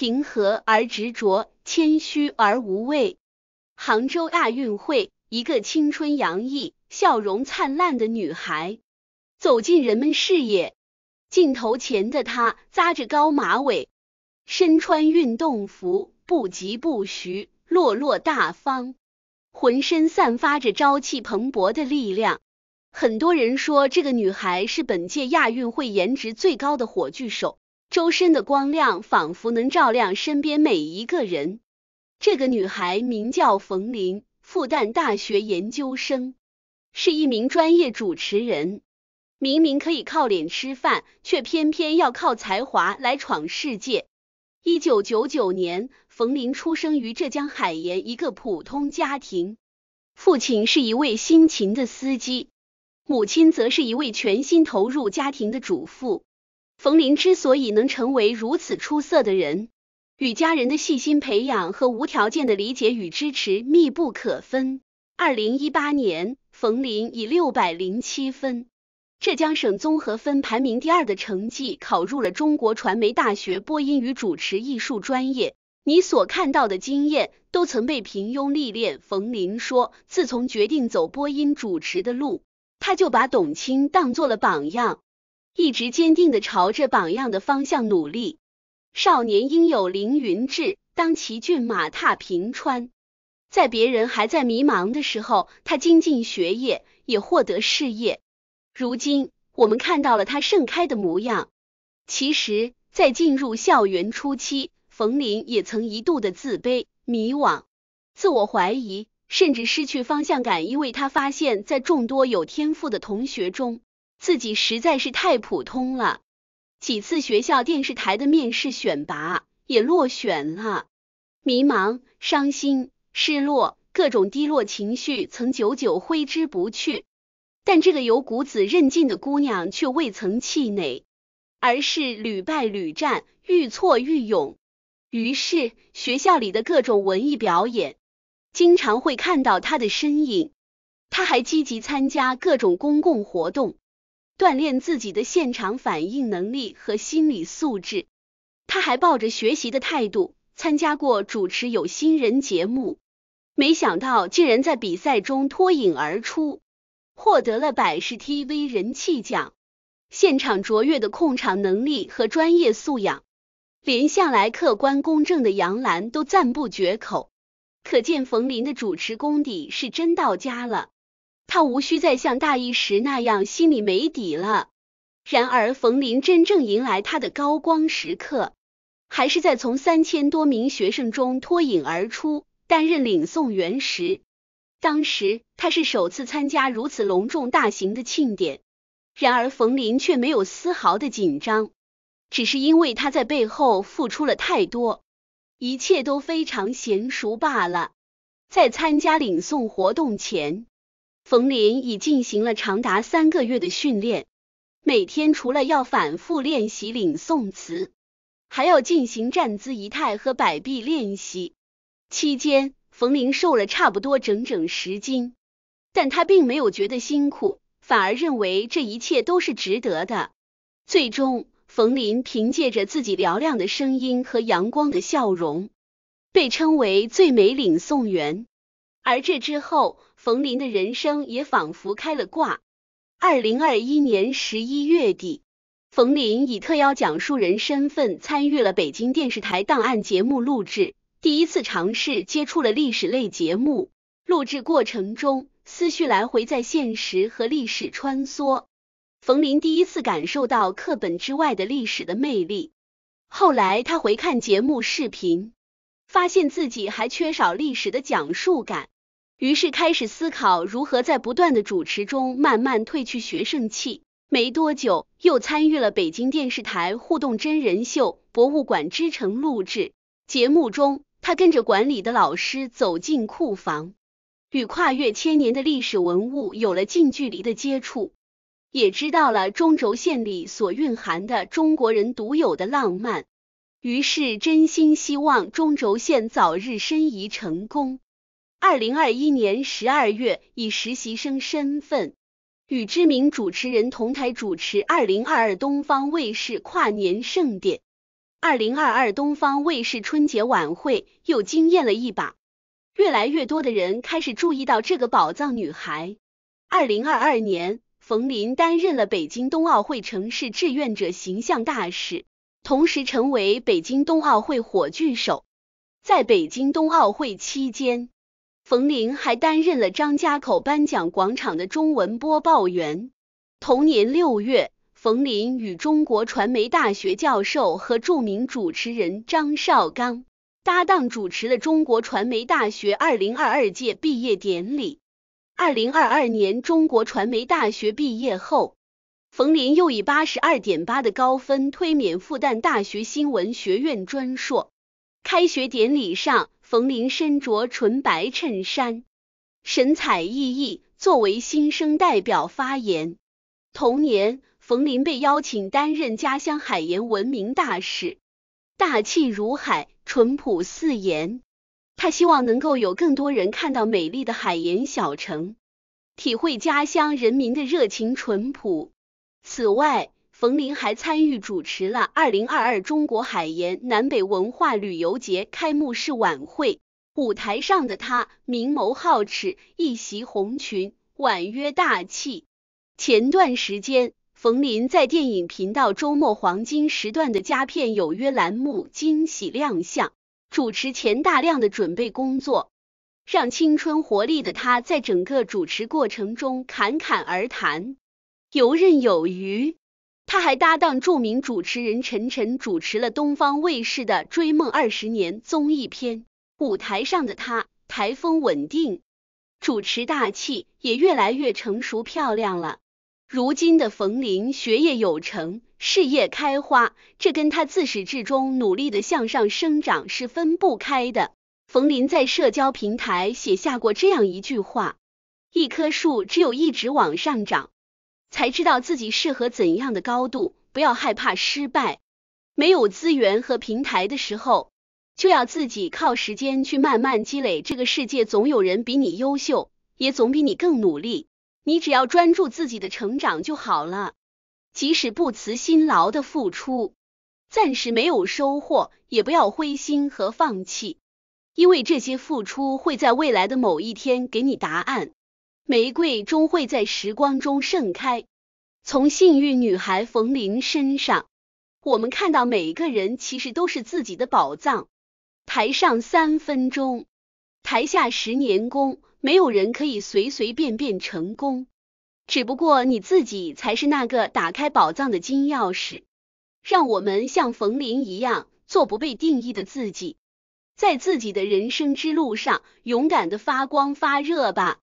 平和而执着，谦虚而无畏。杭州亚运会，一个青春洋溢、笑容灿烂的女孩走进人们视野。镜头前的她扎着高马尾，身穿运动服，不疾不徐，落落大方，浑身散发着朝气蓬勃的力量。很多人说，这个女孩是本届亚运会颜值最高的火炬手。周身的光亮仿佛能照亮身边每一个人。这个女孩名叫冯玲，复旦大学研究生，是一名专业主持人。明明可以靠脸吃饭，却偏偏要靠才华来闯世界。一九九九年，冯玲出生于浙江海盐一个普通家庭，父亲是一位辛勤的司机，母亲则是一位全心投入家庭的主妇。冯林之所以能成为如此出色的人，与家人的细心培养和无条件的理解与支持密不可分。二零一八年，冯林以六百零七分，浙江省综合分排名第二的成绩，考入了中国传媒大学播音与主持艺术专业。你所看到的经验，都曾被平庸历练。冯林说，自从决定走播音主持的路，他就把董卿当做了榜样。一直坚定的朝着榜样的方向努力。少年应有凌云志，当骑骏马踏平川。在别人还在迷茫的时候，他精进学业，也获得事业。如今，我们看到了他盛开的模样。其实，在进入校园初期，冯林也曾一度的自卑、迷惘、自我怀疑，甚至失去方向感，因为他发现，在众多有天赋的同学中。自己实在是太普通了，几次学校电视台的面试选拔也落选了，迷茫、伤心、失落，各种低落情绪曾久久挥之不去。但这个有骨子韧劲的姑娘却未曾气馁，而是屡败屡战，愈挫愈勇。于是，学校里的各种文艺表演，经常会看到她的身影。她还积极参加各种公共活动。锻炼自己的现场反应能力和心理素质。他还抱着学习的态度参加过主持有新人节目，没想到竟然在比赛中脱颖而出，获得了百事 TV 人气奖。现场卓越的控场能力和专业素养，连向来客观公正的杨澜都赞不绝口。可见冯林的主持功底是真到家了。他无需再像大一时那样心里没底了。然而，冯林真正迎来他的高光时刻，还是在从三千多名学生中脱颖而出，担任领诵员时。当时，他是首次参加如此隆重大型的庆典。然而，冯林却没有丝毫的紧张，只是因为他在背后付出了太多，一切都非常娴熟罢了。在参加领诵活动前。冯林已进行了长达三个月的训练，每天除了要反复练习领诵词，还要进行站姿、仪态和摆臂练习。期间，冯林瘦了差不多整整十斤，但他并没有觉得辛苦，反而认为这一切都是值得的。最终，冯林凭借着自己嘹亮的声音和阳光的笑容，被称为“最美领诵员”。而这之后，冯林的人生也仿佛开了挂。二零二一年十一月底，冯林以特邀讲述人身份参与了北京电视台档案节目录制，第一次尝试接触了历史类节目。录制过程中，思绪来回在现实和历史穿梭，冯林第一次感受到课本之外的历史的魅力。后来，他回看节目视频。发现自己还缺少历史的讲述感，于是开始思考如何在不断的主持中慢慢褪去学生气。没多久，又参与了北京电视台互动真人秀《博物馆之城》录制。节目中，他跟着馆里的老师走进库房，与跨越千年的历史文物有了近距离的接触，也知道了中轴线里所蕴含的中国人独有的浪漫。于是，真心希望中轴线早日申遗成功。二零二一年十二月，以实习生身份与知名主持人同台主持二零二二东方卫视跨年盛典、二零二二东方卫视春节晚会，又惊艳了一把。越来越多的人开始注意到这个宝藏女孩。二零二二年，冯琳担任了北京冬奥会城市志愿者形象大使。同时成为北京冬奥会火炬手，在北京冬奥会期间，冯琳还担任了张家口颁奖广场的中文播报员。同年六月，冯琳与中国传媒大学教授和著名主持人张绍刚搭档主持了中国传媒大学二零二二届毕业典礼。二零二二年，中国传媒大学毕业后。冯林又以八十二点八的高分推免复旦大学新闻学院专硕。开学典礼上，冯林身着纯白衬衫，神采奕奕，作为新生代表发言。同年，冯林被邀请担任家乡海盐文明大使。大气如海，淳朴似盐。他希望能够有更多人看到美丽的海盐小城，体会家乡人民的热情淳朴。此外，冯林还参与主持了二零二二中国海盐南北文化旅游节开幕式晚会。舞台上的他，明眸皓齿，一袭红裙，婉约大气。前段时间，冯林在电影频道周末黄金时段的《佳片有约》栏目惊喜亮相，主持前大量的准备工作，让青春活力的他在整个主持过程中侃侃而谈。游刃有余，他还搭档著名主持人陈晨主持了东方卫视的《追梦二十年》综艺片。舞台上的他台风稳定，主持大气，也越来越成熟漂亮了。如今的冯琳学业有成，事业开花，这跟他自始至终努力的向上生长是分不开的。冯琳在社交平台写下过这样一句话：“一棵树只有一直往上涨。”才知道自己适合怎样的高度，不要害怕失败。没有资源和平台的时候，就要自己靠时间去慢慢积累。这个世界总有人比你优秀，也总比你更努力。你只要专注自己的成长就好了。即使不辞辛劳的付出，暂时没有收获，也不要灰心和放弃，因为这些付出会在未来的某一天给你答案。玫瑰终会在时光中盛开。从幸运女孩冯琳身上，我们看到每个人其实都是自己的宝藏。台上三分钟，台下十年功，没有人可以随随便便成功。只不过你自己才是那个打开宝藏的金钥匙。让我们像冯琳一样，做不被定义的自己，在自己的人生之路上勇敢的发光发热吧。